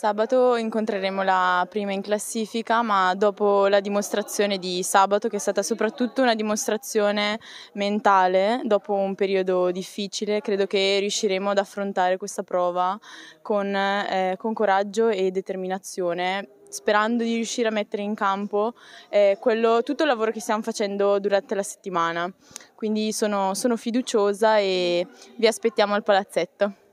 Sabato incontreremo la prima in classifica, ma dopo la dimostrazione di sabato, che è stata soprattutto una dimostrazione mentale, dopo un periodo difficile, credo che riusciremo ad affrontare questa prova con, eh, con coraggio e determinazione sperando di riuscire a mettere in campo eh, quello, tutto il lavoro che stiamo facendo durante la settimana. Quindi sono, sono fiduciosa e vi aspettiamo al palazzetto.